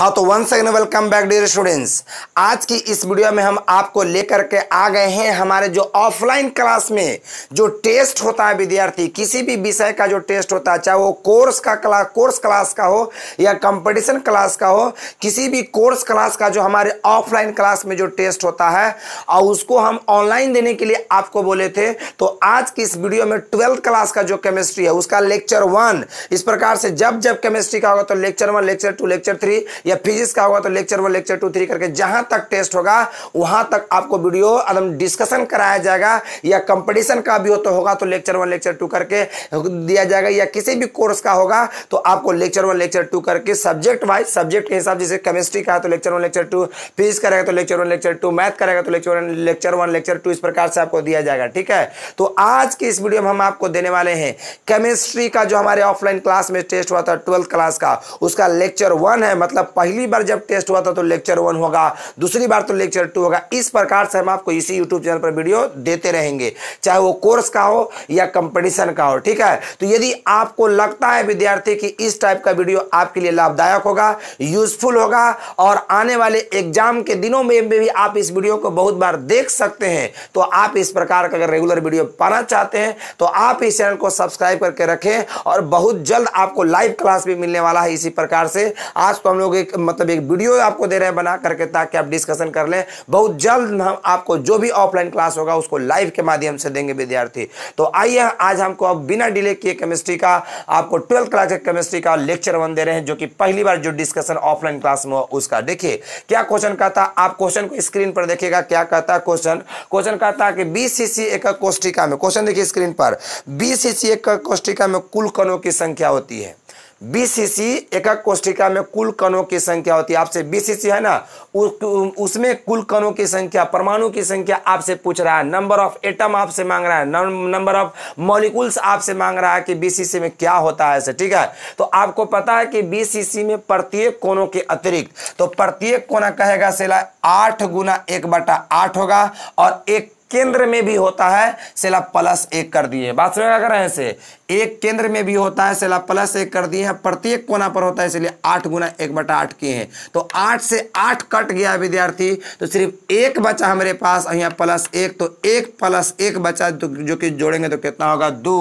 हाँ तो once again welcome back dear students आज की इस वीडियो में हम आपको लेकर के आ गए हैं हमारे जो ऑफलाइन क्लास में जो टेस्ट होता है विद्यार्थी किसी भी विषय का जो टेस्ट होता है चाहे वो कोर्स का क्लास कोर्स क्लास का हो या कंपटीशन क्लास का हो किसी भी कोर्स क्लास का जो हमारे ऑफलाइन क्लास में जो टेस्ट होता है और उसको हम ऑनलाइन देने के लिए आपको बोले थे तो आज की इस वीडियो में ट्वेल्थ क्लास का जो केमिस्ट्री है उसका लेक्चर वन इस प्रकार से जब जब केमिस्ट्री का होगा तो lecture one lecture two lecture three या फिजिक्स का होगा तो lecture one lecture two three करके जहां तक टेस्ट होगा वहां तक आपको वीडियो एकदम डिस्कशन कराया जाएगा या कंपटीशन का भी हो तो होगा तो लेक्चर वन लेक्चर टू करके दिया जाएगा या किसी भी कोर्स का होगा तो आपको लेक्चर वन लेक्चर टू करके सब्जेक्ट वाइज सब्जेक्ट के हिसाब जैसे केमिस्ट्री का है तो lecture one lecture two physics करेगा तो lecture one lecture two math करेगा तो lecture lecture one lecture two इस प्रकार से आपको दिया जाएगा ठीक है तो आज की इस वीडियो में हम आपको देने वाले हैं केमिस्ट्री का जो हमारे ऑफलाइन क्लास में टेस्ट हुआ था ट्वेल्थ क्लास का उसका लेक्चर वन है मतलब पहली बार जब टेस्ट हुआ था तो लेक्चर वन होगा दूसरी बार तो लेक्चर टू होगा इस प्रकार से हम आपको इसी यूट्यूब चैनल पर वीडियो देते रहेंगे चाहे वो कोर्स का हो या कंपटीशन का हो ठीक है तो यदि आपको लगता है विद्यार्थी कि इस टाइप का वीडियो आपके लिए लाभदायक होगा यूजफुल होगा और आने वाले एग्जाम के दिनों में भी आप इस वीडियो को बहुत बार देख सकते हैं तो आप इस प्रकार का अगर रेगुलर वीडियो पाना चाहते हैं तो आप इस चैनल को सब्सक्राइब करके रखें और बहुत जल्द आपको लाइव क्लास भी मिलने वाला है इसी प्रकार से आज तो हम लोग एक मतलब एक वीडियो आपको दे रहे हैं बना करके ताकि आप डिस्कशन कर लें बहुत जल्द हम आपको जो भी ऑफलाइन क्लास होगा उसको लाइव के माध्यम से देंगे विद्यार्थी तो आइए आज हमको अब बिना डिले किए केमिस्ट्री का आपको ट्वेल्थ क्लास के केमिस्ट्री का लेक्चर वन दे रहे हैं जो कि पहली बार जो डिस्कशन ऑफलाइन क्लास में हुआ उसका देखिए क्या क्वेश्चन कहता आप क्वेश्चन को स्क्रीन पर देखिएगा क्या कहता है क्वेश्चन क्वेश्चन कहता है कि बीसीसी एकक कोष्टिका में क्वेश्चन देखिए स्क्रीन पर बीसीसी एकक कोष्टिका में कुल कणों की संख्या होती है बीसीसी एकक कोष्टिका में कुल कणों की संख्या होती है आपसे बीसीसी है ना उसमें कुल कणों की संख्या परमाणु की संख्या आपसे पूछ रहा है नंबर ऑफ एटम आपसे मांग रहा है नंबर ऑफ मॉलिक्यूल्स आपसे मांग रहा है कि बीसीसी में क्या होता है ऐसे ठीक है तो आपको पता है कि बीसीसी में प्रत्येक कोनों के अतिरिक्त तो प्रत्येक कोना कहेगा सिला आठ गुना एक बटा आठ होगा और एक केंद्र में भी होता है सेला प्लस एक कर दिए बात समझ कर रहे से एक केंद्र में भी होता है सेला प्लस एक कर दिए हैं प्रत्येक कोना पर होता है इसलिए आठ गुना एक बटा आठ किए हैं तो आठ से आठ कट गया विद्यार्थी तो सिर्फ एक बचा हमारे पास यहाँ प्लस एक तो एक प्लस एक बचा तो जो कि जोड़ेंगे तो कितना होगा दो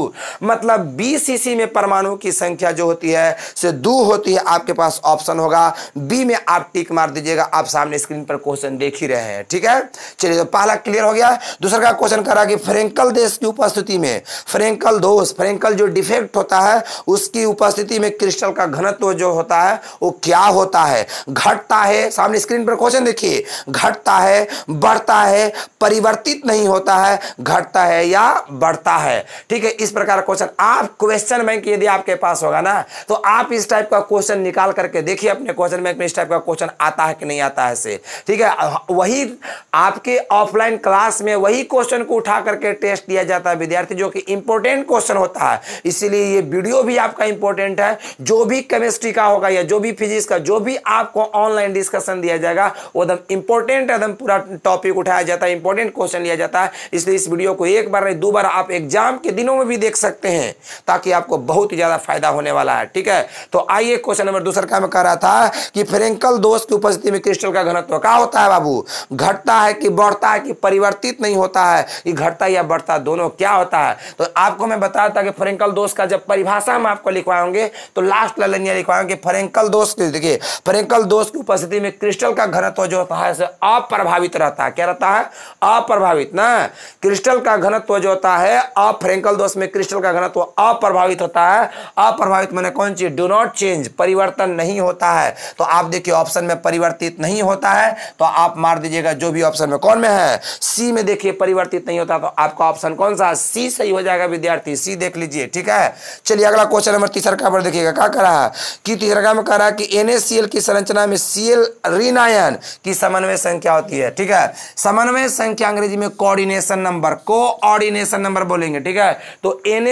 मतलब बीस ईसी में परमाणु की संख्या जो होती है से दो होती है आपके पास ऑप्शन होगा बी में आप टिक मार दीजिएगा आप सामने स्क्रीन पर क्वेश्चन देख ही रहे हैं ठीक है चलिए तो पहला क्लियर हो गया दूसरा का क्वेश्चन करा कि फ्रेंकल देश की उपस्थिति में फ्रेंकल दोष फ्रेंकल जो डिफेक्ट होता है उसकी उपस्थिति में क्रिस्टल का घनत्व जो होता है वो क्या होता है घटता है सामने स्क्रीन पर क्वेश्चन देखिए घटता है बढ़ता है परिवर्तित नहीं होता है घटता है या बढ़ता है ठीक है इस प्रकार क्वेश्चन आप क्वेश्चन बैंक यदि आपके पास होगा ना तो आप इस टाइप का क्वेश्चन निकाल करके देखिए अपने क्वेश्चन बैंक में इस टाइप का क्वेश्चन आता है कि नहीं आता है से ठीक है वही आपके ऑफलाइन क्लास में वही वही क्वेश्चन को उठा करके टेस्ट दिया जाता है विद्यार्थी जो कि इंपॉर्टेंट क्वेश्चन होता है इसीलिए ये वीडियो भी आपका इंपॉर्टेंट है जो भी केमिस्ट्री का होगा या जो भी फिजिक्स का जो भी आपको ऑनलाइन डिस्कशन दिया जाएगा वो एकदम इंपॉर्टेंट एकदम पूरा टॉपिक उठाया जाता है इंपॉर्टेंट क्वेश्चन लिया जाता है इसलिए इस वीडियो को एक बार नहीं दो बार आप एग्जाम के दिनों में भी देख सकते हैं ताकि आपको बहुत ज़्यादा फायदा होने वाला है ठीक है तो आइए क्वेश्चन नंबर दूसरा क्या मैं कह रहा था कि फ्रेंकल दोष की उपस्थिति में क्रिस्टल का घनत्व क्या होता है बाबू घटता है कि बढ़ता है कि परिवर्तित नहीं नहीं होता है ये घटता या बढ़ता दोनों क्या होता है तो आपको मैं बताया था कि फ्रेंकल दोष का जब परिभाषा हम आपको लिखवाएंगे तो लास्ट लाइनिया लिखवाएंगे फ्रेंकल दोष देखिए फ्रेंकल दोष की उपस्थिति में क्रिस्टल का घनत्व जो होता है अप्रभावित रहता है क्या रहता है अप्रभावित ना क्रिस्टल का घनत्व जो होता है अफ्रेंकल दोष में क्रिस्टल का घनत्व अप्रभावित होता है अप्रभावित मैंने कौन चीज डू नॉट चेंज परिवर्तन नहीं होता है तो आप देखिए ऑप्शन में परिवर्तित नहीं होता है तो आप मार दीजिएगा जो भी ऑप्शन में कौन में है सी में देखिए देखिए परिवर्तित नहीं होता तो आपका ऑप्शन कौन सा सी सही हो जाएगा विद्यार्थी सी देख लीजिए ठीक है चलिए अगला क्वेश्चन नंबर तीसरा का पर देखिएगा क्या कह रहा है कि तीसरा में कह रहा है कि एन की संरचना में सीएल रिनायन की समन्वय संख्या होती है ठीक है समन्वय संख्या अंग्रेजी में कोऑर्डिनेशन नंबर कोऑर्डिनेशन नंबर बोलेंगे ठीक है तो एन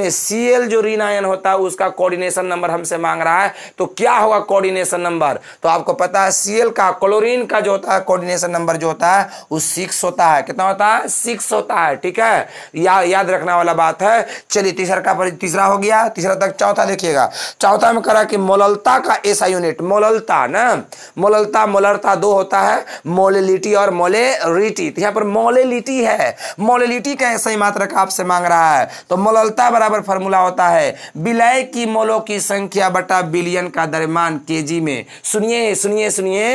में सीएल जो रिनायन होता है उसका कोऑर्डिनेशन नंबर हमसे मांग रहा है तो क्या होगा कोऑर्डिनेशन नंबर तो आपको पता है सीएल का क्लोरीन का जो होता है कोऑर्डिनेशन नंबर जो होता है वो सिक्स होता है कितना होता है सिक्स होता है ठीक है या, याद रखने वाला बात है चलिए तीसरा का पर तीसरा हो गया तीसरा तक चौथा देखिएगा चौथा में करा कि मोललता का ऐसा यूनिट मोललता ना मोललता मोलरता दो होता है मोलिलिटी और मोलेरिटी तो यहां पर मोलिलिटी है मोलिलिटी का ऐसा ही मात्रा आपसे मांग रहा है तो मोललता बराबर फॉर्मूला होता है विलय की मोलों की संख्या बटा बिलियन का दरमान केजी में सुनिए सुनिए सुनिए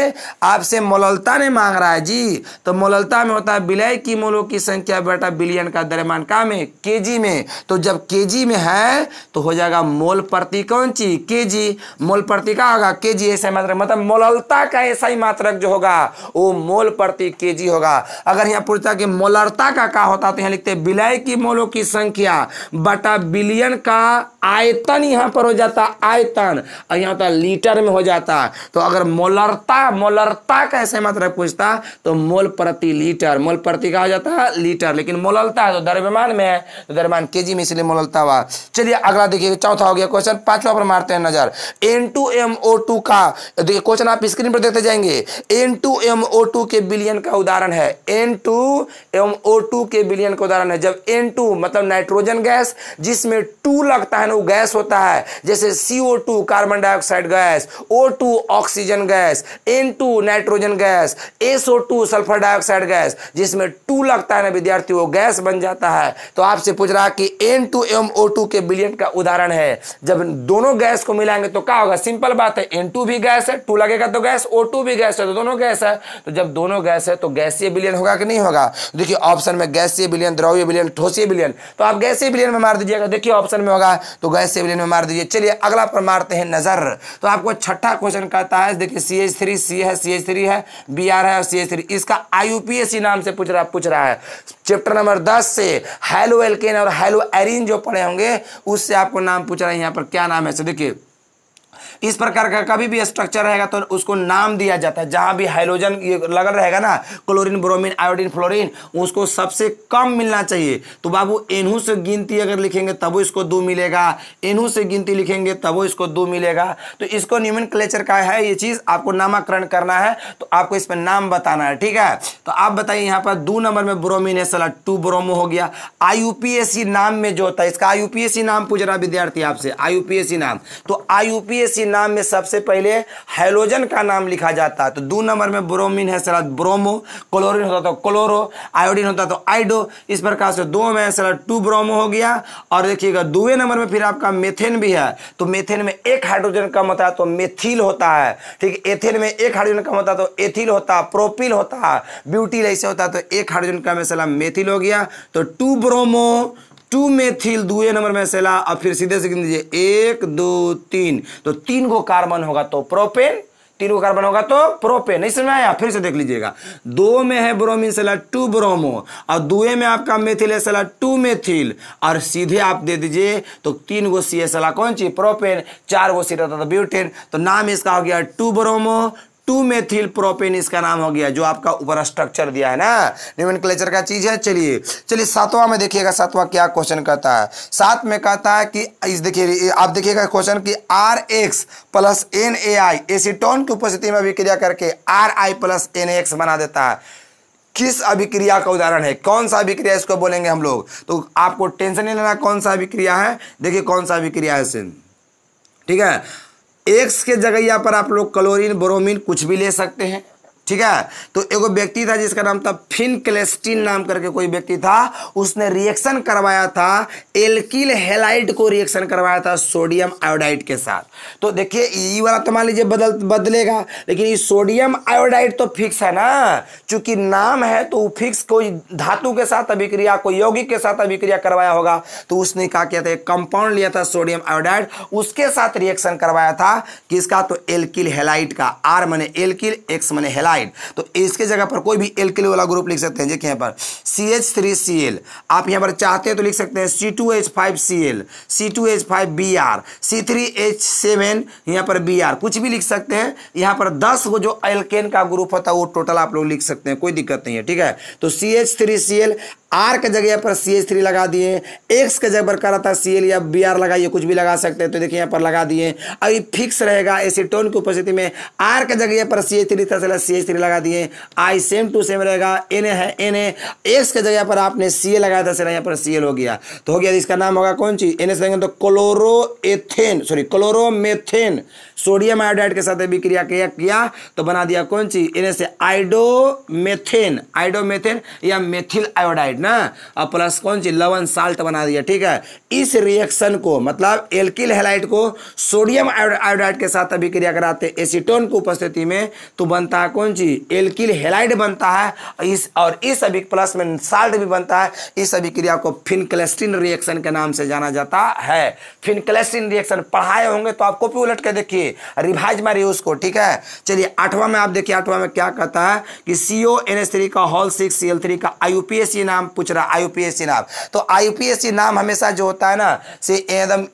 आपसे मोललता ने मांग रहा है जी तो मोललता में होता है विलय की कीमोलो की संख्या बेटा बिलियन का दरमान काम है केजी में तो जब केजी में है तो हो जाएगा मोल प्रति कौन चीज केजी मोल प्रति का होगा के जी ऐसा मात्र मतलब मोललता का ऐसा ही मात्रक जो होगा वो मोल प्रति केजी होगा अगर यहाँ पूछता कि मोलरता का का होता तो यहाँ लिखते विलय की मोलों की संख्या बटा बिलियन का आयतन यहाँ पर हो जाता आयतन और यहाँ होता लीटर में हो जाता तो अगर मोलरता मोलरता का ऐसा मात्र पूछता तो मोल प्रति लीटर मोल प्रति कहा जाता है लीटर लेकिन मोललता है तो दरम्यान में है तो दरम्यान के में इसलिए मोललता हुआ चलिए अगला देखिए चौथा हो गया क्वेश्चन पांचवा पर मारते हैं नजर N two M O two का देखिए क्वेश्चन आप स्क्रीन पर देखते जाएंगे N two M O two के बिलियन का उदाहरण है N two M O two के बिलियन का उदाहरण है जब एन टू मतलब नाइट्रोजन गैस जिसमें टू लगता है ना वो गैस होता है जैसे CO two carbon dioxide gas O two oxygen gas N two nitrogen gas SO two sulphur dioxide gas जिसमें टू लगता है ना विद्यार्थी वो गैस बन जाता है तो आपसे पूछ रहा है कि N two M O two के बिलियन का उदाहरण है जब दोनों गैस को मिलाएंगे तो क्या होगा सिंपल बात है एन टू भी गैस है टू लगेगा तो गैस ओ टू भी गैस है तो दोनों गैस है तो जब दोनों गैस है तो गैसीय बिलियन होगा कि नहीं होगा तो देखिए ऑप्शन में गैसीय बिलियन द्रव्य बिलियन ठोसीय बिलियन तो आप गैसीय बिलियन में मार दीजिएगा देखिए ऑप्शन में होगा तो गैसीय बिलियन में मार दीजिए चलिए अगला पर मारते हैं नजर तो आपको छठा क्वेश्चन कहता है देखिए सी एच थ्री सी है सी एच थ्री है बी आर है सी एच थ्री इसका I U P S C नाम से पूछ रहा है पूछ रहा है चैप्टर नंबर दस से हेलो एल्केन और हेलो एरिन जो पढ़े होंगे उससे आपको नाम पूछ रहा है यहाँ पर क्या नाम है देखिए इस प्रकार का कभी भी स्ट्रक्चर रहेगा तो उसको नाम दिया जाता है जहां भी हाइड्रोजन लगा रहेगा ना क्लोरीन ब्रोमीन आयोडीन फ्लोरीन उसको सबसे कम मिलना चाहिए तो बाबू एनहू से गिनती अगर लिखेंगे तब इसको दो मिलेगा एनहू से गिनती लिखेंगे तब इसको दो मिलेगा तो इसको न्यूमन क्लेचर का है ये चीज़ आपको नामाकरण करना है तो आपको इसमें नाम बताना है ठीक है तो आप बताइए यहाँ पर दो नंबर में ब्रोमिन है सला टू ब्रोमो हो गया आई नाम में जो होता है इसका आई नाम पूछ रहा विद्यार्थी आपसे आई नाम तो आई नाम में सबसे पहले हाइलोजन का नाम लिखा जाता है तो दो नंबर में ब्रोमीन है सर ब्रोमो क्लोरीन होता तो क्लोरो आयोडीन होता तो आइडो इस प्रकार से दो में सर टू ब्रोमो हो गया और देखिएगा दुए नंबर में फिर आपका मेथेन भी है तो मेथेन में एक हाइड्रोजन कम होता है तो मेथिल होता है ठीक एथेन में एक हाइड्रोजन कम होता है तो एथिल होता है प्रोपिल होता है ब्यूटिल ऐसे होता है तो एक हाइड्रोजन कम है सलाम मेथिल हो गया तो टू ब्रोमो टू मेथिल दुए नंबर में सेला अब फिर सीधे से गिन दीजिए एक दो तीन तो तीन को कार्बन होगा तो प्रोपेन तीन को कार्बन होगा तो प्रोपेन नहीं समझ आया फिर से देख लीजिएगा दो में है ब्रोमीन सेला टू ब्रोमो और दुए में आपका मेथिल है सेला टू मेथिल और सीधे आप दे दीजिए तो तीन गो सी सेला कौन चाहिए प्रोपेन चार गो सी रहता था ब्यूटेन तो नाम इसका हो गया two bromo two methyl propane इसका नाम हो गया जो आपका ऊपर स्ट्रक्चर दिया है ना न्यूमन क्लेचर का चीज है चलिए चलिए सातवां में देखिएगा सातवां क्या क्वेश्चन कहता है सात में कहता है कि इस देखिए आप देखिएगा क्वेश्चन कि R X plus N A I acetone की उपस्थिति में अभिक्रिया करके R I plus N X बना देता है किस अभिक्रिया का उदाहरण है कौन सा अभिक्रिया इसको बोलेंगे हम लोग तो आपको टेंशन नहीं लेना कौन सा अभिक्रिया है देखिए कौन सा अभिक्रिया है सिंह ठीक है एक्स के जगह पर आप लोग क्लोरीन ब्रोमीन कुछ भी ले सकते हैं ठीक है तो एगो व्यक्ति था जिसका नाम था फिन क्लेस्टीन नाम करके कोई व्यक्ति था उसने रिएक्शन करवाया था एल्किल हेलाइट को रिएक्शन करवाया था सोडियम आयोडाइड के साथ तो देखिए ये वाला तो मान लीजिए बदल बदलेगा लेकिन ये सोडियम आयोडाइड तो फिक्स है ना चूंकि नाम है तो फिक्स कोई धातु के साथ अभिक्रिया कोई यौगिक के साथ अभिक्रिया करवाया होगा तो उसने क्या किया था कंपाउंड लिया था सोडियम आयोडाइड उसके साथ रिएक्शन करवाया था किसका तो एल्किल हेलाइट का आर मने एल्किल एक्स मने हेलाइट एलाइड तो इसके जगह पर कोई भी एल्किल वाला ग्रुप लिख सकते हैं देखिए यहाँ पर C H three C L आप यहाँ पर चाहते हैं तो लिख सकते हैं C two H five C L C two H five B R C three H seven यहाँ पर बी आर कुछ भी लिख सकते हैं यहाँ पर दस वो जो एल्केन का ग्रुप होता है वो टोटल आप लोग लिख सकते हैं कोई दिक्कत नहीं है ठीक है तो C H three C L R के जगह पर सी एच थ्री लगा दिए एक्स के जगह पर कर रहा था सी एल या बी आर लगाइए कुछ भी लगा सकते हैं तो देखिए यहाँ पर लगा दिए अभी फिक्स रहेगा एसीटोन की उपस्थिति में आर के जगह पर सी एच थ्री था चला सी एच थ्री लगा दिए आई सेम टू सेम रहेगा एन है एन ए एक्स के जगह पर आपने सी ए लगाया था चला यहाँ पर सी एल हो गया तो हो गया इसका नाम होगा कौन चीज एन एस तो chloroethane sorry chloromethane sodium iodide के साथ अभिक्रिया किया, किया तो बना दिया कौन चीज इन्हें से आइडोमेथेन आइडोमेथेन या मेथिल आयोडाइड ना और प्लस कौन चीज लवन साल्ट बना दिया ठीक है इस रिएक्शन को मतलब एल्किल हेलाइट को सोडियम आयोडाइड के साथ अभिक्रिया कराते एसीटोन की उपस्थिति में तो बनता है कौन चीज एल्किल हेलाइड बनता है इस और इस अभी प्लस में साल्ट भी बनता है इस अभिक्रिया को फिनकलेस्टिन रिएक्शन के नाम से जाना जाता है फिनकलेस्टिन रिएक्शन पढ़ाए होंगे तो आप कॉपी उलट के देखिए देखिए रिवाइज मारिए उसको ठीक है चलिए आठवां में आप देखिए आठवां में क्या कहता है कि C O N S three का whole six C L three का आई नाम पूछ रहा है आई नाम तो आई नाम हमेशा जो होता है ना से एकदम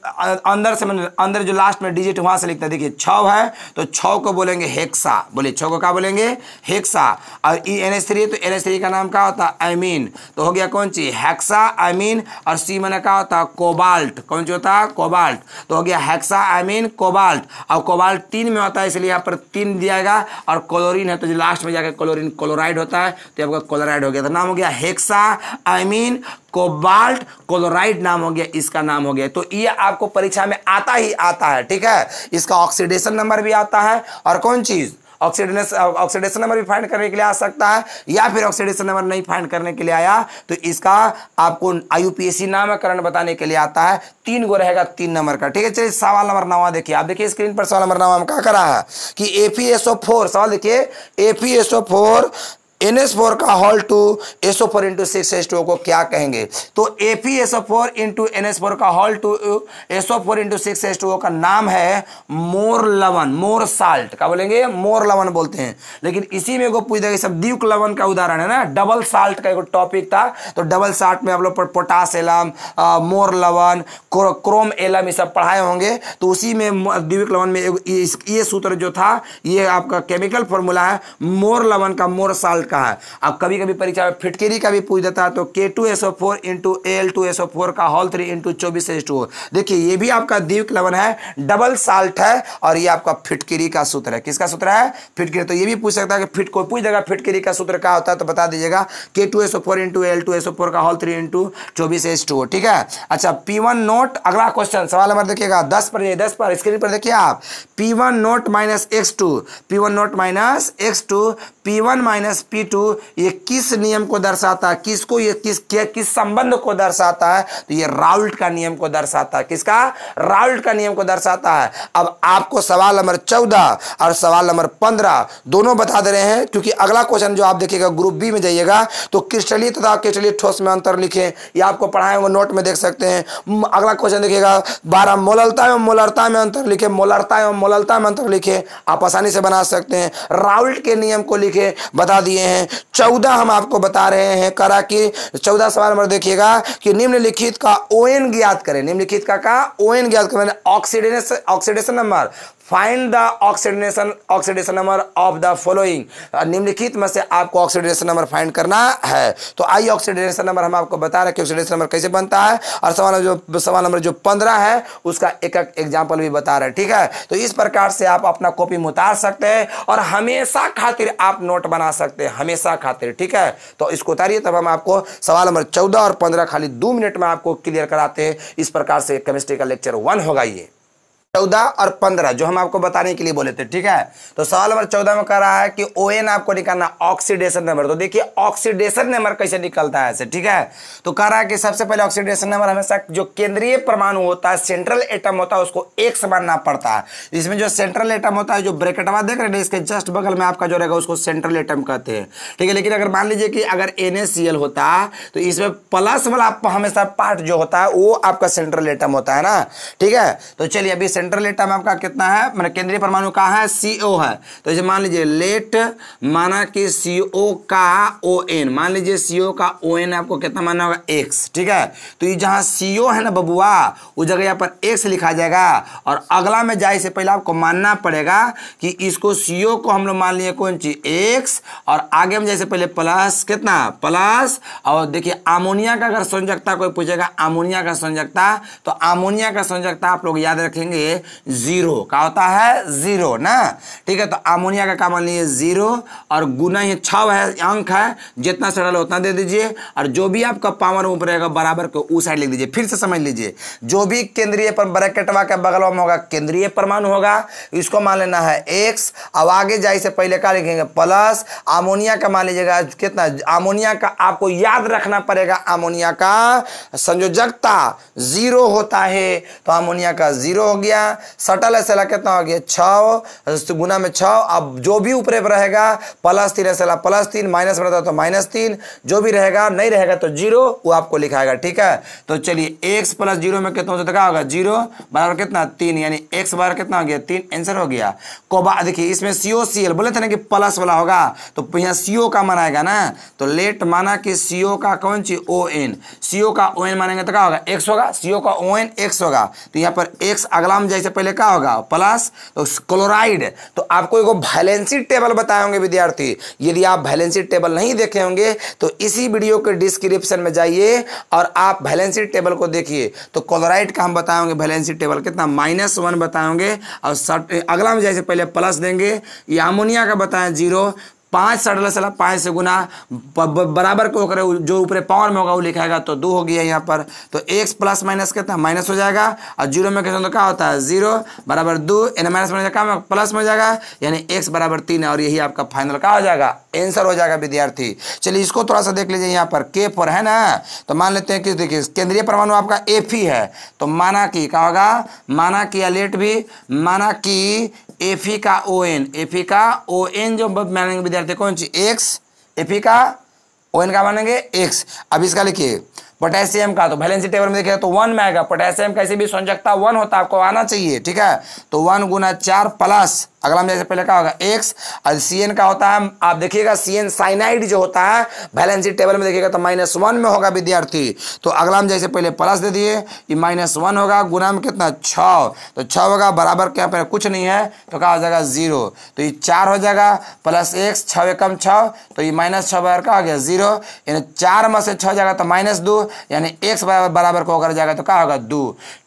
अंदर से मतलब अंदर जो लास्ट में डिजिट वहां से लिखता है देखिए छव है तो छव को बोलेंगे हेक्सा बोलिए छव को क्या बोलेंगे हेक्सा और ई एन एस थ्री तो एन एस थ्री का नाम क्या होता है आई मीन तो हो गया कौन चीज हेक्सा आई मीन और सी मैंने क्या होता है कोबाल्ट कौन सी होता है कोबाल्ट तो हो गया हेक्सा आई मीन कोबाल्ट और कोबाल तीन में होता है इसलिए यहाँ पर तीन दिया गया और क्लोरीन है तो जो लास्ट में जाकर क्लोरीन क्लोराइड होता है तो आपका क्लोराइड हो गया तो नाम हो गया हेक्सा आईमीन कोबाल्ट क्लोराइड नाम हो गया इसका नाम हो गया तो ये आपको परीक्षा में आता ही आता है ठीक है इसका ऑक्सीडेशन नंबर भी आता है और कौन चीज़ ऑक्सीडेशन नंबर भी फाइंड करने के लिए आ सकता है या फिर ऑक्सीडेशन नंबर नहीं फाइंड करने के लिए आया तो इसका आपको आईयूपीएससी नामकरण बताने के लिए आता है तीन गो रहेगा तीन नंबर का ठीक है चलिए सवाल नंबर नवा देखिए आप देखिए स्क्रीन पर सवाल नंबर नवा में क्या करा है कि एपीएसओ फोर सवाल देखिए A P S O four N S four का whole two S O four into six S two को क्या कहेंगे तो A P S O four into N S four का whole two S O four into six S two का नाम है मोर लवन मोर साल्ट क्या बोलेंगे मोर लवन बोलते हैं लेकिन इसी में को पूछ देगा सब ड्यूक लवन का उदाहरण है ना डबल साल्ट का एक टॉपिक था तो डबल साल्ट में आप लोग पोटास एलम मोर लवन क्रोम एलम ये सब पढ़ाए होंगे तो उसी में ड्यूक लवन में ये सूत्र जो था ये आपका केमिकल फॉर्मूला है मोर लवन का मोर साल्ट कहा है अब कभी कभी परीक्षा में फिटकेरी का भी पूछ देता है तो K two S O four into L two S O four का हॉल थ्री इंटू चौबीस एस टू देखिए ये भी आपका द्वीप लवन है डबल साल्ट है और ये आपका फिटकेरी का सूत्र है किसका सूत्र है फिटकेरी तो ये भी पूछ सकता है कि फिट कोई पूछ देगा फिटकेरी का सूत्र क्या होता है तो बता दीजिएगा K two S O four into L two S O four का हॉल थ्री इंटू चौबीस एस टू ठीक है अच्छा पी वन नोट अगला क्वेश्चन सवाल नंबर देखिएगा दस पर दस पर स्क्रीन पर देखिए आप P one naught minus X two P one naught minus X two P one minus P two ये किस नियम को दर्शाता है किसको ये किस क्या किस संबंध को दर्शाता है तो ये राउल्ट का नियम को दर्शाता है किसका राउल्ट का नियम को दर्शाता है अब आपको सवाल नंबर चौदह और सवाल नंबर पंद्रह दोनों बता दे रहे हैं क्योंकि अगला क्वेश्चन जो आप देखिएगा ग्रुप बी में जाइएगा तो क्रिस्टलीय तथा क्रिस्टलीय ठोस में अंतर लिखे ये आपको पढ़ाए होंगे नोट में देख सकते हैं अगला क्वेश्चन देखिएगा बारह मोललता एवं मोलरता में अंतर लिखे मोलरता एवं मोललता में अंतर लिखे आप आसानी से बना सकते हैं राउल्ट के नियम को लिखे के बता दिए हैं चौदह हम आपको बता रहे हैं करा कि चौदह सवाल नंबर देखिएगा कि निम्नलिखित का ओएन ज्ञात करें निम्नलिखित का का ओएन ज्ञात करें oxidation oxidation number find the oxidation oxidation number of the following निम्नलिखित में से आपको ऑक्सीडेशन नंबर फाइंड करना है तो आई ऑक्सीडेशन नंबर हम आपको बता रहे कि ऑक्सीडेशन नंबर कैसे बनता है और सवाल जो सवाल नंबर जो पंद्रह है उसका एक एक एग्जाम्पल भी बता रहे हैं ठीक है तो इस प्रकार से आप अपना कॉपी में उतार सकते हैं और हमेशा खातिर आप नोट बना सकते हैं हमेशा खातिर ठीक है तो इसको उतारिए तब हम आपको सवाल नंबर चौदह और पंद्रह खाली दो मिनट में आपको क्लियर कराते हैं इस प्रकार से केमिस्ट्री का लेक्चर वन होगा ये चौदह और पंद्रह जो हम आपको बताने के लिए बोले थे ठीक है तो सवाल नंबर चौदह में कह रहा है कि ओ एन आपको निकालना ऑक्सीडेशन नंबर तो देखिए ऑक्सीडेशन नंबर कैसे निकलता है ऐसे ठीक है तो कह रहा है कि सबसे पहले ऑक्सीडेशन नंबर हमेशा जो केंद्रीय परमाणु होता है सेंट्रल एटम होता है उसको एक मानना पड़ता है इसमें जो सेंट्रल एटम होता है जो ब्रेकेटवा देख रहे हैं इसके जस्ट बगल में आपका जो रहेगा उसको सेंट्रल एटम कहते हैं ठीक है लेकिन अगर मान लीजिए कि अगर एन होता तो इसमें प्लस वाला हमेशा पार्ट जो होता है वो आपका सेंट्रल एटम होता है ना ठीक है तो चलिए अभी सेंट्रल एटम आपका कितना है मतलब केंद्रीय परमाणु कहा है सी ओ है तो जैसे मान लीजिए लेट माना कि सी ओ का ओ एन मान लीजिए सी ओ का ओ एन आपको कितना माना होगा एक्स ठीक है तो ये जहां सी ओ है ना बबुआ उस जगह यहाँ पर एक्स लिखा जाएगा और अगला में जाए से पहले आपको मानना पड़ेगा कि इसको सी ओ को हम लोग मान लिए कौन चीज एक्स और आगे में जैसे पहले प्लस कितना प्लस और देखिए अमोनिया का अगर संजकता कोई पूछेगा अमोनिया का संजकता तो अमोनिया का संजकता आप लोग याद रखेंगे जीरो का होता है जीरो ना ठीक है तो अमोनिया का काम मान लीजिए जीरो और गुना ये छव है अंक है जितना सरल उतना दे दीजिए और जो भी आपका पावर ऊपर रहेगा बराबर को उस साइड लिख दीजिए फिर से समझ लीजिए जो भी केंद्रीय पर ब्रैकेटवा के बगल में होगा केंद्रीय परमाणु होगा इसको मान लेना है एक्स अब आगे जाए से पहले क्या लिखेंगे प्लस अमोनिया का मान लीजिएगा कितना अमोनिया का आपको याद रखना पड़ेगा अमोनिया का संयोजकता जीरो होता है तो अमोनिया का जीरो हो गया गया सटल ऐसे ला कितना हो गया छो गुना में छो अब जो भी ऊपर रहेगा प्लस तीन ऐसे ला प्लस तीन माइनस में रहता तो माइनस तीन जो भी रहेगा नहीं रहेगा तो जीरो वो आपको लिखाएगा ठीक है तो चलिए एक्स प्लस जीरो में कितना हो तो होगा जीरो बराबर कितना तीन यानी एक्स बार कितना हो गया तीन आंसर हो गया कोबा देखिए इसमें सीओ सी एल बोले थे ना कि प्लस वाला होगा तो यहाँ सीओ का मनाएगा ना तो लेट माना कि सीओ का कौन चीज ओ एन सीओ का ओ एन मानेंगे तो क्या होगा एक्स होगा सीओ का ओ एन एक्स होगा तो यहाँ पर एक्स अगला हम जैसे पहले क्या होगा प्लस तो क्लोराइड तो आपको एक वैलेंसी टेबल बताए होंगे विद्यार्थी यदि आप वैलेंसी टेबल नहीं देखे होंगे तो इसी वीडियो के डिस्क्रिप्शन में जाइए और आप वैलेंसी टेबल को देखिए तो क्लोराइड का हम बताए होंगे वैलेंसी टेबल कितना माइनस वन बताएंगे और अगला में जैसे पहले प्लस देंगे या अमोनिया का बताएं जीरो पांच से सला पांच से गुना बराबर को करे जो ऊपर पावर में होगा वो लिखाएगा तो दो हो गया यहाँ पर तो एक्स प्लस माइनस कहता है माइनस हो जाएगा और जीरो में कहते तो क्या होता है जीरो बराबर दो एन माइनस माइनस क्या प्लस में हो जाएगा यानी एक्स बराबर तीन और यही आपका फाइनल क्या हो जाएगा एंसर हो जाएगा विद्यार्थी चलिए इसको थोड़ा सा देख लीजिए यहाँ पर के फोर है ना तो मान लेते हैं कि देखिए केंद्रीय परमाणु आपका एफ ही है तो माना कि क्या होगा माना कि अलेट भी माना कि एफी का ओ एन एफी का ओ एन जो मानेंगे विद्यार्थी कौन सी एक्स एफी का ओ एन का मानेंगे एक्स अब इसका लिखिए पोटेशियम का तो वैलेंसी टेबल में देखिए तो वन में आएगा पोटेशियम कैसे भी संजकता वन होता है आपको आना चाहिए ठीक है तो वन गुना चार प्लस अगला हम जैसे पहले क्या होगा एक्स और सी एन का होता है आप देखिएगा सी एन साइनाइड जो होता है बैलेंसी टेबल में देखिएगा तो माइनस वन में होगा विद्यार्थी तो अगला हम जैसे पहले प्लस दे दिए ये माइनस वन होगा गुना में कितना छ तो छ होगा बराबर क्या पहले कुछ नहीं है तो क्या हो जाएगा जीरो तो ये चार हो जाएगा प्लस एक्स छ एकम छ तो ये माइनस छ बराबर क्या हो गया जीरो यानी चार में से छः जाएगा तो माइनस दो यानी एक्स बराबर बराबर को अगर जाएगा तो क्या होगा दो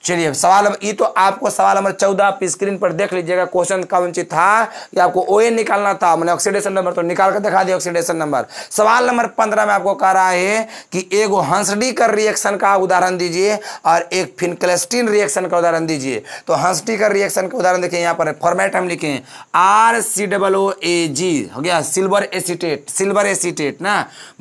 चलिए सवाल ये तो आपको सवाल नंबर चौदह आप स्क्रीन पर देख लीजिएगा क्वेश्चन का उचित था कि आपको ओ निकालना था मैंने ऑक्सीडेशन नंबर तो निकाल कर दिखा दिया ऑक्सीडेशन नंबर सवाल नंबर पंद्रह में आपको कह रहा है कि एगो हंसडी कर रिएक्शन का उदाहरण दीजिए और एक फिनक्लेस्टिन रिएक्शन का उदाहरण दीजिए तो हंसडी कर रिएक्शन का उदाहरण देखिए यहाँ पर फॉर्मेट हम लिखे R C double O A G हो गया सिल्वर एसिटेट सिल्वर एसिटेट ना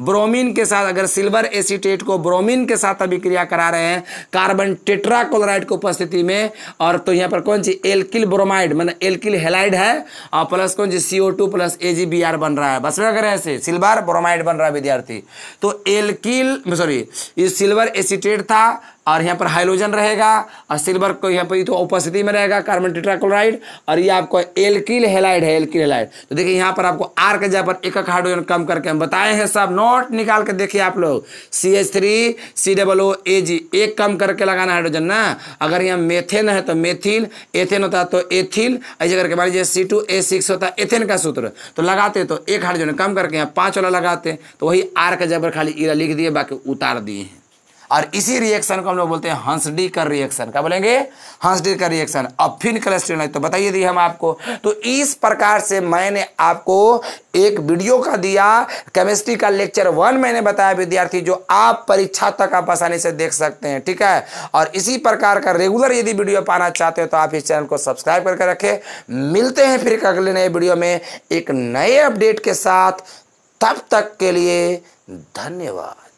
ब्रोमिन के साथ अगर सिल्वर एसिटेट को ब्रोमिन के साथ अभिक्रिया करा रहे हैं कार्बन टेट्राक्लोराइड की उपस्थिति में और तो यहाँ पर कौन सी एल्किल ब्रोमाइड मतलब एल्किल हेलाइड ब्रोमाइड है और प्लस कौन जी C O two plus A G B R बन रहा है बस अगर ऐसे सिल्वर ब्रोमाइड बन रहा है विद्यार्थी तो एल्किल सॉरी ये सिल्वर एसिटेट था और यहाँ पर हाइलोजन रहेगा और सिल्वर को यहाँ पर तो उपस्थिति में रहेगा कार्बन टेट्राक्लोराइड और ये आपको एल्किल हेलाइड है एल्किल हेलाइड तो देखिए यहाँ पर आपको आर के जगह पर एक एक हाइड्रोजन कम करके हम बताए हैं सब नोट निकाल के देखिए आप लोग C H three C double O A G एक कम करके लगाना हाइड्रोजन ना अगर यहाँ मेथेन है तो मेथिल एथेन होता तो एथिल ऐसे करके मान लीजिए सी टू ए सिक्स होता एथेन का सूत्र तो लगाते तो एक हाइड्रोजन कम करके यहाँ पाँच वाला लगाते तो वही आर के जबर खाली इरा e लिख दिए बाकी उतार दिए हैं और इसी रिएक्शन को हम लोग बोलते हैं हंसडी का रिएक्शन क्या बोलेंगे हंसडी का रिएक्शन फिन क्लेस्ट्रेनाइज तो बताइए दी हम आपको तो इस प्रकार से मैंने आपको एक वीडियो का दिया केमिस्ट्री का लेक्चर वन मैंने बताया विद्यार्थी जो आप परीक्षा तक आप आसानी से देख सकते हैं ठीक है और इसी प्रकार का रेगुलर यदि वीडियो पाना चाहते हो तो आप इस चैनल को सब्सक्राइब करके रखें मिलते हैं फिर अगले नए वीडियो में एक नए अपडेट के साथ तब तक के लिए धन्यवाद